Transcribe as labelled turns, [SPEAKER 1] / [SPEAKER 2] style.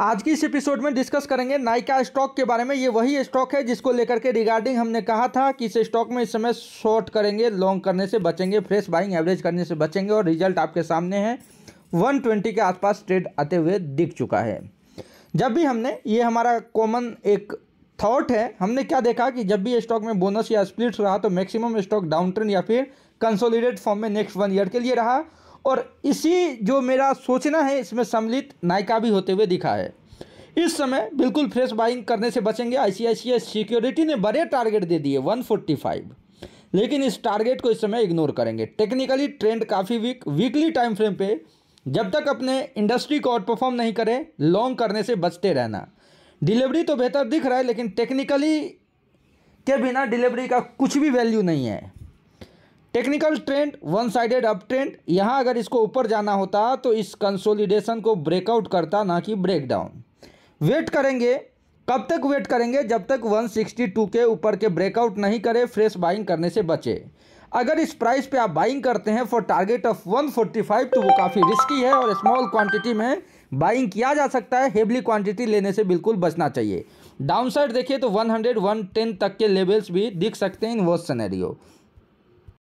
[SPEAKER 1] आज की इस एपिसोड में डिस्कस करेंगे नाइका स्टॉक के बारे में ये वही स्टॉक है जिसको लेकर के रिगार्डिंग हमने कहा था कि इस स्टॉक में इस समय शॉर्ट करेंगे लॉन्ग करने से बचेंगे फ्रेश बाइंग एवरेज करने से बचेंगे और रिजल्ट आपके सामने है 120 के आसपास ट्रेड आते हुए दिख चुका है जब भी हमने ये हमारा कॉमन एक थाट है हमने क्या देखा कि जब भी स्टॉक में बोनस या स्प्लिट्स रहा तो मैक्सिमम स्टॉक डाउन ट्रेंड या फिर कंसोलिडेट फॉर्म में नेक्स्ट वन ईयर के लिए रहा और इसी जो मेरा सोचना है इसमें सम्मिलित नायका भी होते हुए दिखा है इस समय बिल्कुल फ्रेश बाइंग करने से बचेंगे आईसीआईसीआई सिक्योरिटी ने बड़े टारगेट दे दिए 145 लेकिन इस टारगेट को इस समय इग्नोर करेंगे टेक्निकली ट्रेंड काफ़ी वीक वीकली टाइम फ्रेम पे जब तक अपने इंडस्ट्री को आउट परफॉर्म नहीं करें लॉन्ग करने से बचते रहना डिलीवरी तो बेहतर दिख रहा है लेकिन टेक्निकली के बिना डिलीवरी का कुछ भी वैल्यू नहीं है technical trend one sided up trend यहाँ अगर इसको ऊपर जाना होता तो इस कंसोलिडेशन को ब्रेकआउट करता ना कि ब्रेकडाउन वेट करेंगे कब तक वेट करेंगे जब तक 162 के ऊपर के ब्रेकआउट नहीं करे फ्रेश बाइंग करने से बचे अगर इस प्राइस पे आप बाइंग करते हैं फॉर टारगेट ऑफ 145 तो वो काफ़ी रिस्की है और स्मॉल क्वांटिटी में बाइंग किया जा सकता है हेवली क्वांटिटी लेने से बिल्कुल बचना चाहिए डाउनसाइड देखिए तो 100 110 तक के लेवल्स भी दिख सकते हैं इन वो सनेरियो